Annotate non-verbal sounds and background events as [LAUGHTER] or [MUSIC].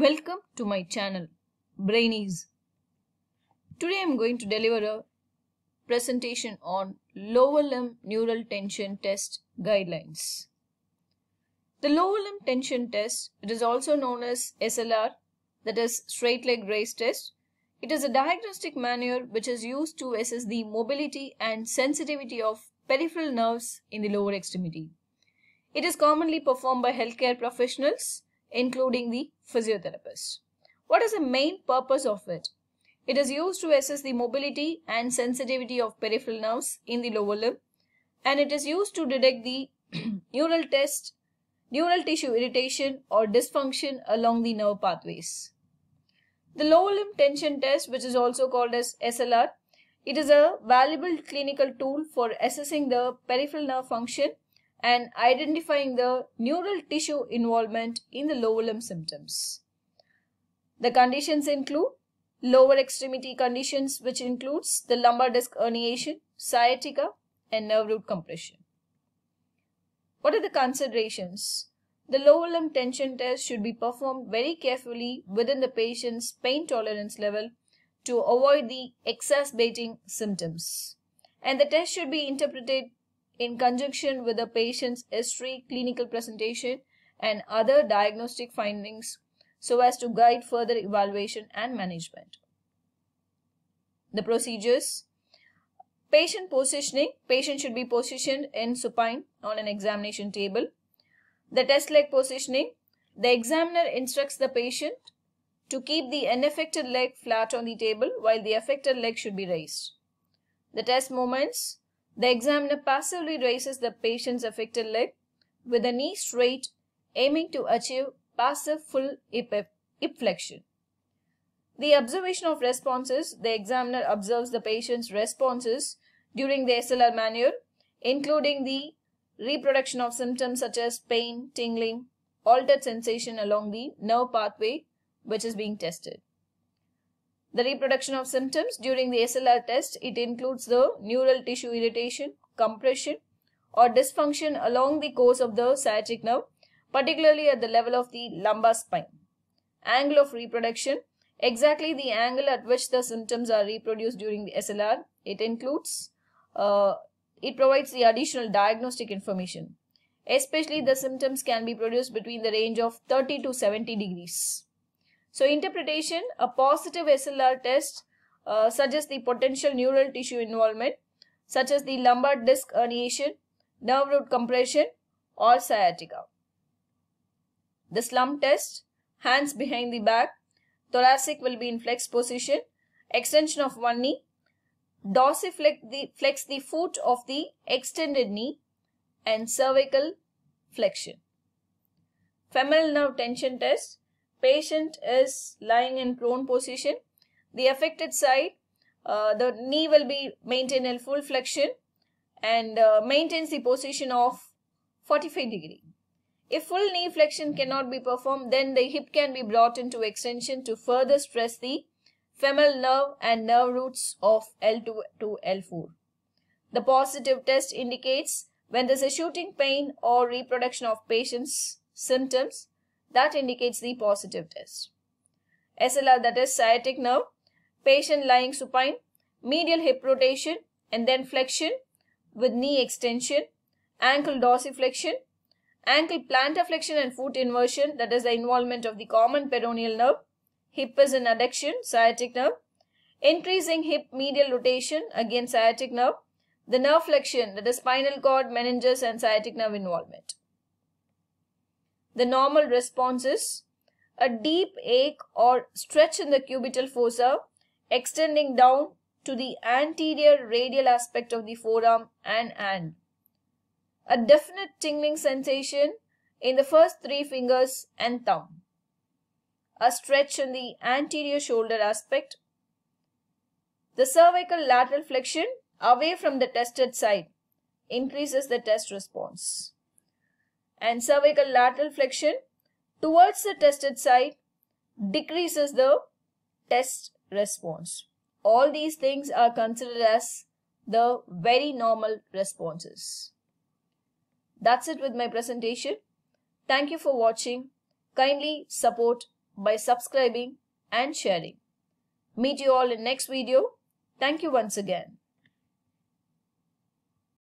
Welcome to my channel, Brainies. Today I'm going to deliver a presentation on lower limb neural tension test guidelines. The lower limb tension test, it is also known as SLR, that is straight leg raise test. It is a diagnostic maneuver which is used to assess the mobility and sensitivity of peripheral nerves in the lower extremity. It is commonly performed by healthcare professionals including the physiotherapist. What is the main purpose of it? It is used to assess the mobility and sensitivity of peripheral nerves in the lower limb and it is used to detect the [CLEARS THROAT] neural test, neural tissue irritation or dysfunction along the nerve pathways. The lower limb tension test which is also called as SLR, it is a valuable clinical tool for assessing the peripheral nerve function and identifying the neural tissue involvement in the lower limb symptoms. The conditions include lower extremity conditions which includes the lumbar disc herniation, sciatica and nerve root compression. What are the considerations? The lower limb tension test should be performed very carefully within the patient's pain tolerance level to avoid the exacerbating symptoms. And the test should be interpreted in conjunction with the patient's history, clinical presentation, and other diagnostic findings so as to guide further evaluation and management. The procedures Patient positioning. Patient should be positioned in supine on an examination table. The test leg positioning. The examiner instructs the patient to keep the unaffected leg flat on the table while the affected leg should be raised. The test moments. The examiner passively raises the patient's affected leg with the knee straight, aiming to achieve passive full hip, hip flexion. The observation of responses, the examiner observes the patient's responses during the SLR manual, including the reproduction of symptoms such as pain, tingling, altered sensation along the nerve pathway which is being tested. The reproduction of symptoms during the SLR test, it includes the neural tissue irritation, compression or dysfunction along the course of the sciatic nerve, particularly at the level of the lumbar spine. Angle of reproduction, exactly the angle at which the symptoms are reproduced during the SLR. It includes, uh, it provides the additional diagnostic information. Especially the symptoms can be produced between the range of 30 to 70 degrees. So interpretation, a positive SLR test uh, suggests the potential neural tissue involvement such as the lumbar disc herniation, nerve root compression or sciatica. The slump test, hands behind the back, thoracic will be in flex position, extension of one knee, dorsiflex the, flex the foot of the extended knee and cervical flexion. Femoral nerve tension test, patient is lying in prone position. The affected side, uh, the knee will be maintained in full flexion and uh, maintains the position of 45 degree. If full knee flexion cannot be performed, then the hip can be brought into extension to further stress the femoral nerve and nerve roots of L2 to L4. The positive test indicates when there's a shooting pain or reproduction of patient's symptoms that indicates the positive test. SLR that is sciatic nerve, patient lying supine, medial hip rotation and then flexion with knee extension, ankle dorsiflexion, ankle plantar flexion and foot inversion that is the involvement of the common peroneal nerve, hip is in adduction, sciatic nerve, increasing hip medial rotation again sciatic nerve, the nerve flexion that is spinal cord, meninges and sciatic nerve involvement. The normal response is a deep ache or stretch in the cubital fossa extending down to the anterior radial aspect of the forearm and hand. A definite tingling sensation in the first three fingers and thumb. A stretch in the anterior shoulder aspect. The cervical lateral flexion away from the tested side increases the test response and cervical lateral flexion towards the tested side decreases the test response. All these things are considered as the very normal responses. That's it with my presentation. Thank you for watching. Kindly support by subscribing and sharing. Meet you all in next video. Thank you once again.